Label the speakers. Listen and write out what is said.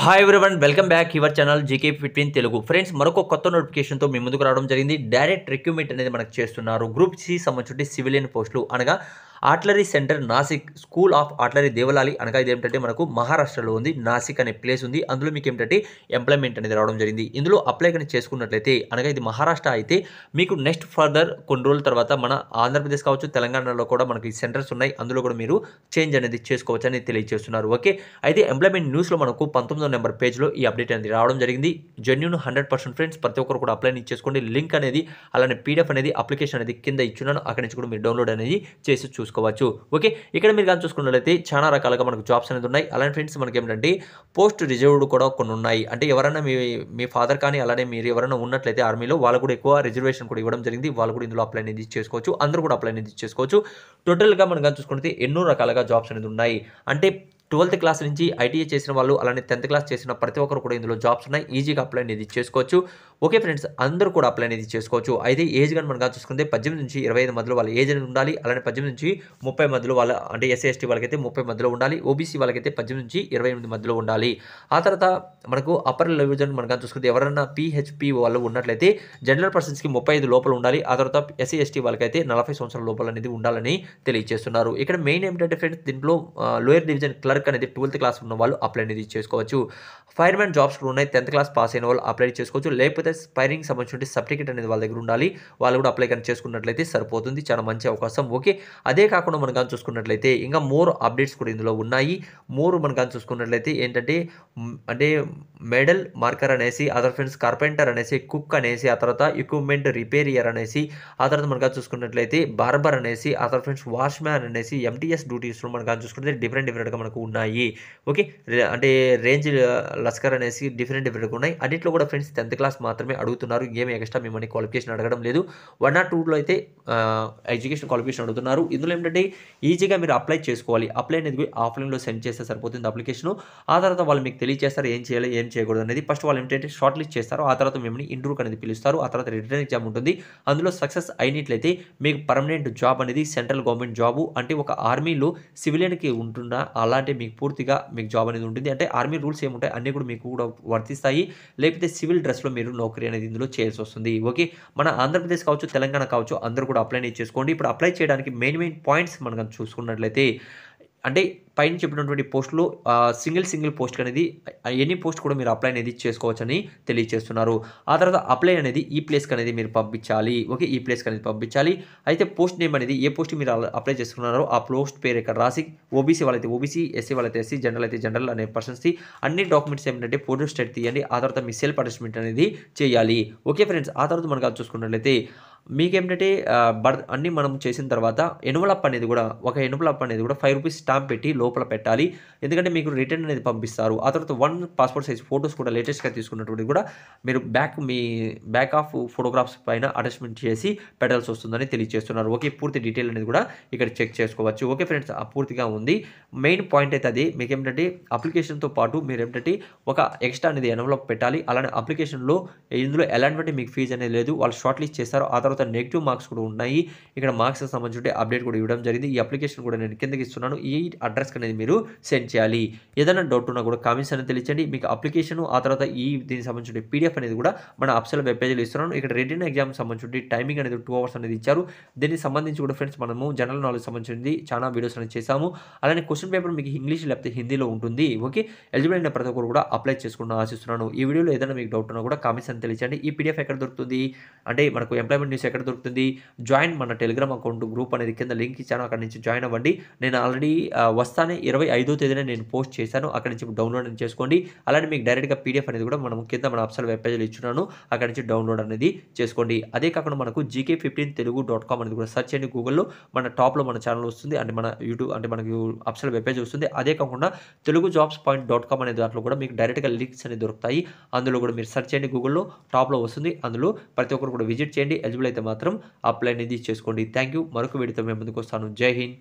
Speaker 1: hi everyone welcome back your channel GK fifteen Telugu friends మరొక కొత్త నోటిఫికేషన్తో మీ ముందుకు రావడం జరిగింది డైరెక్ట్ రిక్రూట్మెంట్ అనేది మనకు చేస్తున్నారు గ్రూప్ సి సంబంధించి సివిలియన్ పోస్టులు అనగా artillery centre Nashik school of artillery Devlali అనగా ఇది ఏంటంటే మనకు మహారాష్ట్రలో ఉంది నాసిక్ అనే ప్లేస్ ఉంది అందులో మీకు ఏంటంటే ఎంప్లాయ్మెంట్ అనేది రావడం జరిగింది ఇందులో అప్లై కానీ చేసుకున్నట్లయితే అనగా ఇది మహారాష్ట్ర అయితే మీకు నెక్స్ట్ ఫర్దర్ కొన్ని రోజుల తర్వాత మన ఆంధ్రప్రదేశ్ కావచ్చు తెలంగాణలో కూడా మనకి సెంటర్స్ ఉన్నాయి అందులో కూడా మీరు చేంజ్ అనేది చేసుకోవచ్చు అని తెలియజేస్తున్నారు ఓకే అయితే ఎంప్లాయ్మెంట్ న్యూస్లో మనకు పంతొమ్మిదో నెంబర్ పేజ్లో ఈ అప్డేట్ అనేది రావడం జరిగింది జెన్యున్ హండ్రెడ్ పర్సెంట్ ఫ్రెండ్స్ ప్రతి ఒక్కరు కూడా అప్లై చేసుకోండి లింక్ అనేది అలానే పీడిఎఫ్ అనేది అప్లికేషన్ అనేది కింద ఇచ్చున్నాను అక్కడి నుంచి కూడా మీరు డౌన్లోడ్ అనేది చేసి చూసుకోండి చూసుకోవచ్చు ఓకే ఇక్కడ మీరు కానీ చూసుకున్నట్లయితే చాలా రకాలుగా మనకు జాబ్స్ అనేది ఉన్నాయి అలాంటి ఫ్రెండ్స్ మనకి ఏంటంటే పోస్ట్ రిజర్వ్డ్ కూడా కొన్ని ఉన్నాయి అంటే ఎవరైనా మీ మీ ఫాదర్ కానీ అలానే మీరు ఎవరైనా ఉన్నట్లయితే ఆర్మీలో వాళ్ళు కూడా ఎక్కువ రిజర్వేషన్ కూడా ఇవ్వడం జరిగింది వాళ్ళు కూడా ఇందులో అప్లై అనేది చేసుకోవచ్చు అందరూ కూడా అప్లై అనేది చేసుకోవచ్చు టోటల్గా మనం కానీ చూసుకుంటే ఎన్నో రకాలుగా జాబ్స్ అనేది ఉన్నాయి అంటే ట్వెల్త్ క్లాస్ నుంచి ఐటీఐ e చేసిన వాళ్ళు అలానే టెన్త్ క్లాస్ చేసిన ప్రతి ఒక్కరు కూడా ఇందులో జాబ్స్ ఉన్నాయి ఈజీగా అప్లై అనేది చేసుకోవచ్చు ఓకే ఫ్రెండ్స్ అందరూ కూడా అప్లై అనేది చేసుకోవచ్చు అయితే ఏజ్ కానీ మనం చూసుకుంటే పద్దెనిమిది నుంచి ఇరవై ఐదు మధ్యలో వాళ్ళ ఏజ్ అనేది ఉండాలి అలానే పద్దెనిమిది నుంచి ముప్పై మధ్యలో వాళ్ళ అంటే ఎస్సీ ఎస్టీ వాళ్ళకైతే ముప్పై మధ్యలో ఉండాలి ఓబీసీ వాళ్ళకైతే పద్దెనిమిది నుంచి ఇరవై ఎనిమిది మధ్యలో ఉండాలి ఆ తర్వాత మనకు అప్పర్ లెవెల్ మనం చూసుకుంటే ఎవరైనా పీహెచ్పీ వాళ్ళు ఉన్నట్లయితే జనరల్ పర్సన్స్కి ముప్పై ఐదు లోపల ఉండాలి ఆ తర్వాత ఎస్సీ ఎస్టీ వాళ్ళకైతే నలభై సంవత్సరాల లోపల అనేది ఉండాలని తెలియజేస్తున్నారు ఇక్కడ మెయిన్ ఏమిటంటే ఫ్రెండ్స్ దీంట్లో లోయర్ డివిజన్ క్లర్క్ అనేది ట్వెల్త్ క్లాస్ ఉన్న వాళ్ళు అప్లై అనేది చేసుకోవచ్చు ఫైర్మెన్ జాబ్స్ కూడా ఉన్నాయి టెన్త్ క్లాస్ పాస్ అయిన వాళ్ళు అప్లై చేసుకోవచ్చు లేకపోతే ప్లస్ స్పైరింగ్ సంబంధించిన సర్టిఫికేట్ అనేది వాళ్ళ దగ్గర ఉండాలి వాళ్ళు కూడా అప్లై కానీ చేసుకున్నట్లయితే సరిపోతుంది చాలా మంచి అవకాశం ఓకే అదే కాకుండా మనం కానీ చూసుకున్నట్లయితే ఇంకా మోర్ అప్డేట్స్ కూడా ఇందులో ఉన్నాయి మోర్ మనం కానీ చూసుకున్నట్లయితే ఏంటంటే అంటే మెడల్ మార్కర్ అనేసి అదర్ ఫ్రెండ్స్ కార్పెంటర్ అనేసి కుక్ అనేసి ఆ తర్వాత ఎక్విప్మెంట్ రిపేరియర్ అనేసి ఆ తర్వాత మనం కానీ చూసుకున్నట్లయితే బార్బర్ అనేసి అదర్ ఫ్రెండ్స్ వాచ్మ్యాన్ అనేసి ఎంటీఎస్ డ్యూటీస్లో మనం కానీ చూసుకుంటే డిఫరెంట్ డిఫరెంట్గా మనకు ఉన్నాయి ఓకే అంటే రేంజ్ లస్కర్ అనేసి డిఫరెంట్ డిఫరెంట్గా ఉన్నాయి అన్నింటిలో కూడా ఫ్రెండ్స్ టెన్త్ క్లాస్ మాత్రం మాత్రమే అడుగుతున్నారు ఏమి ఎక్స్ట్రా మిమ్మల్ని క్వాలిఫికేషన్ అడగడం లేదు వన్ నాట్ టూలో అయితే ఎడ్యుకేషన్ క్వాలిఫికేషన్ అడుగుతున్నారు ఇందులో ఏంటంటే ఈజీగా మీరు అప్లై చేసుకోవాలి అప్లై అనేది ఆఫ్లైన్లో సెండ్ చేస్తే సరిపోతుంది అప్లికేషన్ ఆ తర్వాత వాళ్ళు మీకు తెలియజేస్తారు ఏం చేయాలి ఏం చేయకూడదు అనేది ఫస్ట్ వాళ్ళు ఏంటంటే షార్ట్ లిస్ట్ చేస్తారు ఆ తర్వాత మిమ్మల్ని ఇంటర్వ్యూ అనేది పిలుస్తారు ఆ తర్వాత రిటర్న్ ఎగ్జామ్ ఉంటుంది అందులో సక్సెస్ అయినట్లయితే మీకు పర్మనెంట్ జాబ్ అనేది సెంట్రల్ గవర్నమెంట్ జాబు అంటే ఒక ఆర్మీలో సివిలియన్కి ఉంటున్న అలాంటి మీకు పూర్తిగా మీకు జాబ్ అనేది ఉంటుంది అంటే ఆర్మీ రూల్స్ ఏముంటాయి అన్నీ కూడా మీకు కూడా వర్తిస్తాయి లేకపోతే సివిల్ డ్రెస్లో మీరు నౌకరీ అనేది ఇందులో చేయాల్సి వస్తుంది ఓకే మన ఆంధ్రప్రదేశ్ కావచ్చు తెలంగాణ కావచ్చు అందరూ కూడా అప్లై చేసుకోండి ఇప్పుడు అప్లై చేయడానికి మెయిన్ మెయిన్ పాయింట్స్ మనం చూసుకున్నట్లయితే అంటే పైన చెప్పినటువంటి పోస్టులు సింగిల్ సింగిల్ పోస్ట్ అనేది ఎన్ని పోస్ట్ కూడా మీరు అప్లై అనేది చేసుకోవచ్చని తెలియజేస్తున్నారు ఆ తర్వాత అప్లై అనేది ఈ ప్లేస్కి అనేది మీరు పంపించాలి ఓకే ఈ ప్లేస్కి అనేది పంపించాలి అయితే పోస్ట్ నేమ్ అనేది ఏ పోస్ట్ మీరు అప్లై చేసుకున్నారో ఆ పోస్ట్ పేరు ఇక్కడ రాసి ఓబీసీ వాళ్ళైతే ఓబీసీ ఎస్సీ వాళ్ళైతే ఎస్సీ జనరల్ అయితే జనరల్ అనే పర్సన్స్ అన్ని డాక్యుమెంట్స్ ఏమిటంటే ఫోటో స్టేట్ తీయండి ఆ తర్వాత మీ సెల్ఫ్ అటాచ్మెంట్ అనేది చేయాలి ఓకే ఫ్రెండ్స్ ఆ తర్వాత మనకు చూసుకున్నట్లయితే మీకేంటంటే బర్త్ అన్ని మనం చేసిన తర్వాత ఎనువలప్ అనేది కూడా ఒక ఎనువలప్ అనేది కూడా ఫైవ్ రూపీస్ స్టాంప్ పెట్టి లోపల పెట్టాలి ఎందుకంటే మీకు రిటర్న్ అనేది పంపిస్తారు ఆ తర్వాత వన్ పాస్పోర్ట్ సైజ్ ఫొటోస్ కూడా లేటెస్ట్గా తీసుకున్నటువంటి కూడా మీరు బ్యాక్ మీ బ్యాక్ ఆఫ్ ఫోటోగ్రాఫ్స్ పైన అటాచ్మెంట్ చేసి పెట్టాల్సి వస్తుందని తెలియజేస్తున్నారు ఓకే పూర్తి డీటెయిల్ అనేది కూడా ఇక్కడ చెక్ చేసుకోవచ్చు ఓకే ఫ్రెండ్స్ పూర్తిగా ఉంది మెయిన్ పాయింట్ అయితే అది మీకు ఏమిటంటే అప్లికేషన్తో పాటు మీరు ఏమిటంటే ఒక ఎక్స్ట్రా అనేది ఎనవలప్ పెట్టాలి అలానే అప్లికేషన్లో ఇందులో ఎలాంటి మీకు ఫీజు అనేది లేదు వాళ్ళు షార్ట్ లిస్ట్ చేస్తారు ఆ తర్వాత నెగిటివ్ మార్క్స్ కూడా ఉన్నాయి ఇక్కడ మార్క్స్కి సంబంధించి అప్డేట్ కూడా ఇవ్వడం జరిగింది ఈ అప్లికేషన్ కూడా నేను కిందకి ఇస్తున్నాను ఈ అడ్రస్కి అనేది మీరు సెండ్ చేయాలి ఏదైనా డౌట్ ఉన్నా కూడా కామెంట్స్ అనేది తెలియచండి మీకు అప్లికేషన్ ఆ తర్వాత ఈ దీనికి సంబంధించిన పీడిఎఫ్ అనేది కూడా మన అప్సల్ వెబ్ పేజీలో ఇస్తున్నాను ఇక్కడ రిటర్న్ ఎగ్జామ్ సంబంధించి టైమింగ్ అనేది టూ అవర్స్ అనేది ఇచ్చారు దీనికి సంబంధించి కూడా ఫ్రెండ్స్ మనము జనరల్ నాలెడ్జ్ సంబంధించింది చాలా వీడియోస్ అనేది చేశాము అలానే క్వశ్చన్ పేపర్ మీకు ఇంగ్లీష్ లేకపోతే హిందీలో ఉంటుంది ఓకే ఎలిజిబుల్ అయిన ప్రతి ఒక్కరు కూడా అప్లై చేసుకున్న ఆశిస్తున్నాను ఈ వీడియోలో ఏదైనా మీకు డౌట్ ఉన్నా కూడా కామెంట్స్ అని తెలియచండి ఈ పీడిఎఫ్ ఎక్కడ దొరుకుతుంది అంటే మనకు ఎంప్లాయ్మెంట్ న్యూస్ ఎక్కడ దొరుకుతుంది జాయిన్ మన టెలిగ్రామ్ అకౌంట్ గ్రూప్ అనేది కింద లింక్ ఇచ్చాను అక్కడ నుంచి జాయిన్ అవ్వండి నేను ఆల్రెడీ వస్తానే ఇరవై ఐదో తేదీనే నేను పోస్ట్ చేశాను అక్కడ నుంచి డౌన్లోడ్ అని చేసుకోండి అలానే మీకు డైరెక్ట్గా పీడిఎఫ్ అనేది కూడా మనం కింద మన అప్సల్ వెబ్ పేజ్లో ఇచ్చున్నాను అక్కడ నుంచి డౌన్లోడ్ అనేది చేసుకోండి అదే కాకుండా మనకు GK fifteen Telugu dot com అనేది కూడా సెర్చ్ చేయండి గూగుల్లో మన టాప్లో మన ఛానల్ వస్తుంది అంటే మన యూట్యూబ్ అంటే మనకి అప్సల్ వెబ్ పేజ్ వస్తుంది అదే కాకుండా Telugu jobs point dot com అనే దాంట్లో కూడా మీకు డైరెక్ట్గా లింక్స్ అనేది దొరుకుతాయి అందులో కూడా మీరు సెర్చ్ చేయండి గూగుల్లో టాప్లో వస్తుంది అందులో ప్రతి ఒక్కరు కూడా విజిట్ చేయండి ఎలిజిబుల్ అయితే మాత్రం అప్లై అనేది చేసుకోండి థ్యాంక్ యూ మరొక వీడితో మేము ముందుకు వస్తాను జై హింద్